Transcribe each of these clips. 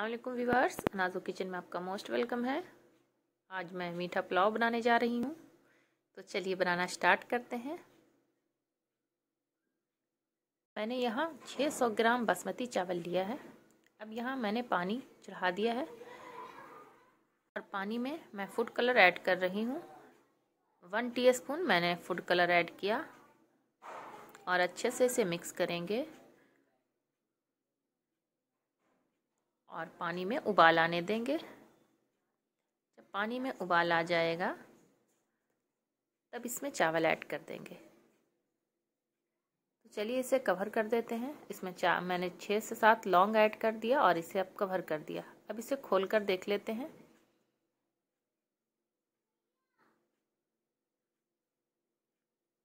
अल्लाम वीवर्स अनाजो किचन में आपका मोस्ट वेलकम है आज मैं मीठा पुलाव बनाने जा रही हूँ तो चलिए बनाना स्टार्ट करते हैं मैंने यहाँ 600 ग्राम बासमती चावल लिया है अब यहाँ मैंने पानी चढ़ा दिया है और पानी में मैं फूड कलर ऐड कर रही हूँ वन टीस्पून मैंने फूड कलर ऐड किया और अच्छे से इसे मिक्स करेंगे और पानी में उबाल आने देंगे जब पानी में उबाल आ जाएगा तब इसमें चावल ऐड कर देंगे तो चलिए इसे कवर कर देते हैं इसमें चा मैंने छः से सात लौंग ऐड कर दिया और इसे अब कवर कर दिया अब इसे खोल कर देख लेते हैं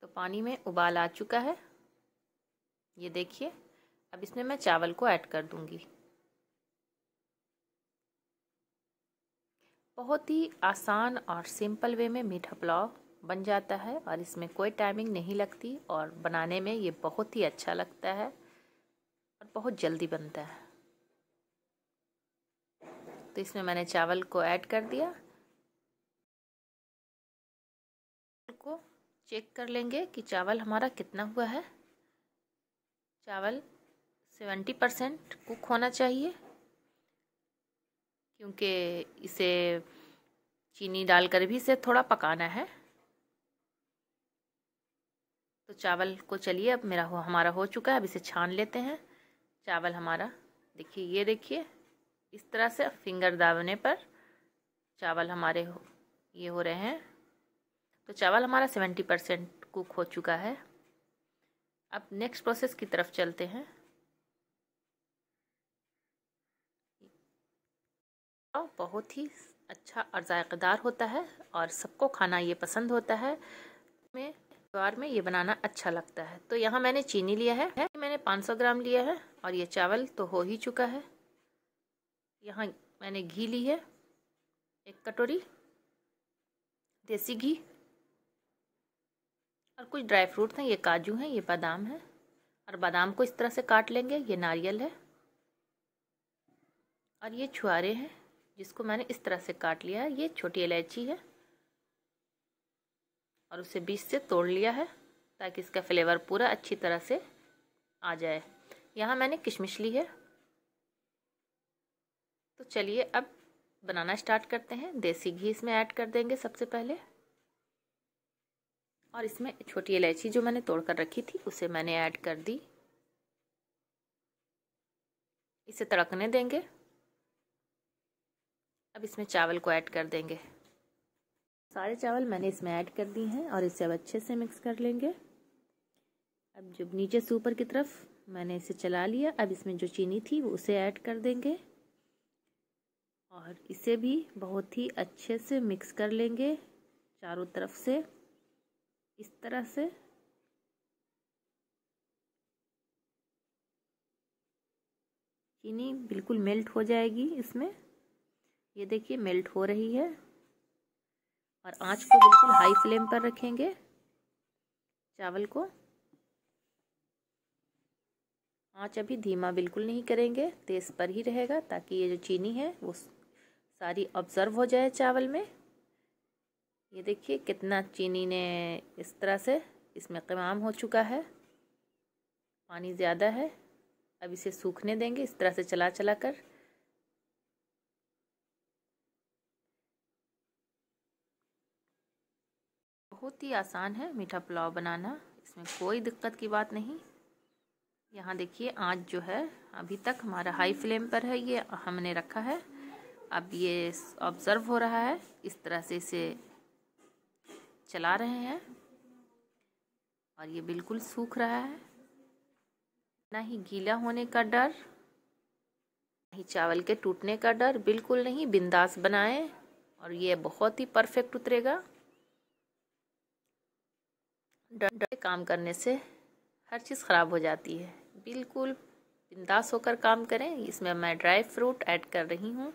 तो पानी में उबाल आ चुका है ये देखिए अब इसमें मैं चावल को ऐड कर दूंगी बहुत ही आसान और सिंपल वे में मीठा पुलाव बन जाता है और इसमें कोई टाइमिंग नहीं लगती और बनाने में ये बहुत ही अच्छा लगता है और बहुत जल्दी बनता है तो इसमें मैंने चावल को ऐड कर दिया को चेक कर लेंगे कि चावल हमारा कितना हुआ है चावल सेवेंटी परसेंट कुक होना चाहिए क्योंकि इसे चीनी डालकर भी इसे थोड़ा पकाना है तो चावल को चलिए अब मेरा हो हमारा हो चुका है अब इसे छान लेते हैं चावल हमारा देखिए ये देखिए इस तरह से फिंगर दाबने पर चावल हमारे हो ये हो रहे हैं तो चावल हमारा सेवेंटी परसेंट कुक हो चुका है अब नेक्स्ट प्रोसेस की तरफ चलते हैं बहुत ही अच्छा और जायकेदार होता है और सबको खाना ये पसंद होता है में द्वार में ये बनाना अच्छा लगता है तो यहाँ मैंने चीनी लिया है मैंने 500 ग्राम लिया है और ये चावल तो हो ही चुका है यहाँ मैंने घी ली है एक कटोरी देसी घी और कुछ ड्राई फ्रूट हैं ये काजू हैं ये बादाम है और बादाम को इस तरह से काट लेंगे ये नारियल है और ये छुआरे हैं जिसको मैंने इस तरह से काट लिया है ये छोटी इलायची है और उसे बीच से तोड़ लिया है ताकि इसका फ्लेवर पूरा अच्छी तरह से आ जाए यहाँ मैंने किशमिश ली है तो चलिए अब बनाना स्टार्ट करते हैं देसी घी इसमें ऐड कर देंगे सबसे पहले और इसमें छोटी इलायची जो मैंने तोड़ कर रखी थी उसे मैंने ऐड कर दी इसे तड़कने देंगे अब इसमें चावल को ऐड कर देंगे सारे चावल मैंने इसमें ऐड कर दिए हैं और इसे अब अच्छे से मिक्स कर लेंगे अब जब नीचे से ऊपर की तरफ मैंने इसे चला लिया अब इसमें जो चीनी थी वो उसे ऐड कर देंगे और इसे भी बहुत ही अच्छे से मिक्स कर लेंगे चारों तरफ से इस तरह से चीनी बिल्कुल मेल्ट हो जाएगी इसमें ये देखिए मेल्ट हो रही है और आंच को बिल्कुल हाई फ्लेम पर रखेंगे चावल को आंच अभी धीमा बिल्कुल नहीं करेंगे तेज़ पर ही रहेगा ताकि ये जो चीनी है वो सारी ऑब्ज़र्व हो जाए चावल में ये देखिए कितना चीनी ने इस तरह से इसमें कमाम हो चुका है पानी ज़्यादा है अब इसे सूखने देंगे इस तरह से चला चला कर बहुत ही आसान है मीठा पुलाव बनाना इसमें कोई दिक्कत की बात नहीं यहाँ देखिए आँच जो है अभी तक हमारा हाई फ्लेम पर है ये हमने रखा है अब ये ऑब्ज़र्व हो रहा है इस तरह से इसे चला रहे हैं और ये बिल्कुल सूख रहा है ना ही गीला होने का डर ना ही चावल के टूटने का डर बिल्कुल नहीं बिंदास बनाएं और ये बहुत ही परफेक्ट उतरेगा डर काम करने से हर चीज़ ख़राब हो जाती है बिल्कुल बिंदास होकर काम करें इसमें मैं ड्राई फ्रूट ऐड कर रही हूँ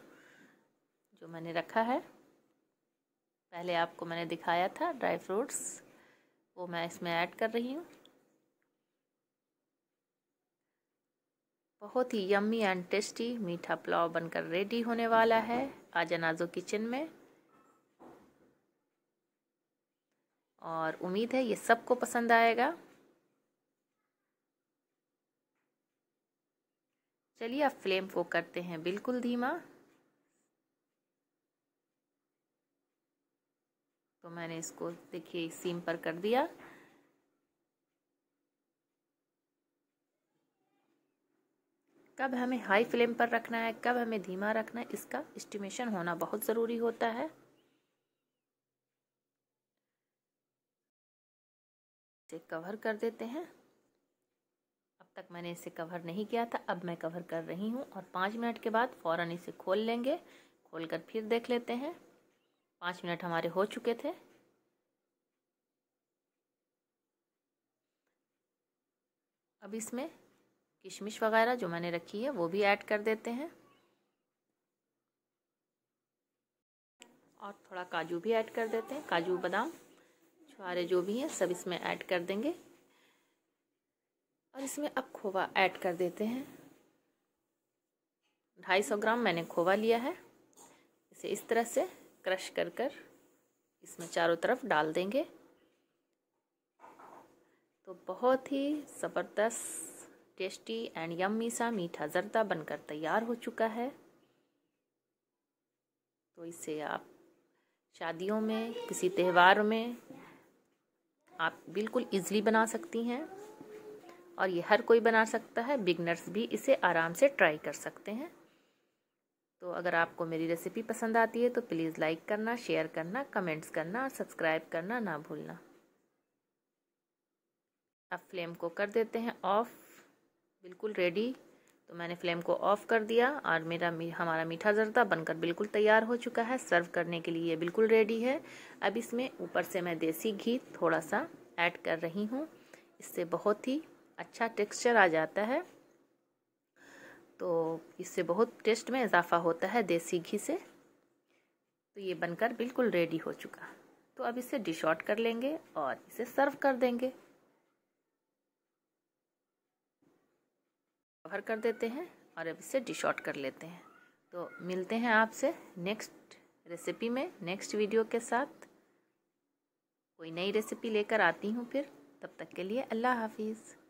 जो मैंने रखा है पहले आपको मैंने दिखाया था ड्राई फ्रूट्स वो मैं इसमें ऐड कर रही हूँ बहुत ही यम्मी एंड टेस्टी मीठा पुलाव बनकर रेडी होने वाला है आज अनाजो किचन में और उम्मीद है ये सबको पसंद आएगा चलिए अब फ्लेम को करते हैं बिल्कुल धीमा तो मैंने इसको देखिए सीम पर कर दिया कब हमें हाई फ्लेम पर रखना है कब हमें धीमा रखना है इसका एस्टिमेशन होना बहुत ज़रूरी होता है इसे कवर कर देते हैं अब तक मैंने इसे कवर नहीं किया था अब मैं कवर कर रही हूँ और पाँच मिनट के बाद फ़ौरन इसे खोल लेंगे खोल कर फिर देख लेते हैं पाँच मिनट हमारे हो चुके थे अब इसमें किशमिश वगैरह जो मैंने रखी है वो भी ऐड कर देते हैं और थोड़ा काजू भी ऐड कर देते हैं काजू बादाम छुहारे जो भी हैं सब इसमें ऐड कर देंगे और इसमें अब खोवा ऐड कर देते हैं ढाई सौ ग्राम मैंने खोवा लिया है इसे इस तरह से क्रश कर कर इसमें चारों तरफ डाल देंगे तो बहुत ही ज़बरदस्त टेस्टी एंड यम्मी सा मीठा जर्दा बनकर तैयार हो चुका है तो इसे आप शादियों में किसी त्यौहार में आप बिल्कुल इजली बना सकती हैं और ये हर कोई बना सकता है बिगनर्स भी इसे आराम से ट्राई कर सकते हैं तो अगर आपको मेरी रेसिपी पसंद आती है तो प्लीज़ लाइक करना शेयर करना कमेंट्स करना और सब्सक्राइब करना ना भूलना अब फ्लेम को कर देते हैं ऑफ बिल्कुल रेडी तो मैंने फ्लेम को ऑफ कर दिया और मेरा हमारा मीठा जरदा बनकर बिल्कुल तैयार हो चुका है सर्व करने के लिए ये बिल्कुल रेडी है अब इसमें ऊपर से मैं देसी घी थोड़ा सा ऐड कर रही हूँ इससे बहुत ही अच्छा टेक्सचर आ जाता है तो इससे बहुत टेस्ट में इजाफा होता है देसी घी से तो ये बनकर बिल्कुल रेडी हो चुका तो अब इसे डिश आउट कर लेंगे और इसे सर्व कर देंगे कवर कर देते हैं और अब इसे डिश आउट कर लेते हैं तो मिलते हैं आपसे नेक्स्ट रेसिपी में नेक्स्ट वीडियो के साथ कोई नई रेसिपी लेकर आती हूँ फिर तब तक के लिए अल्लाह हाफिज़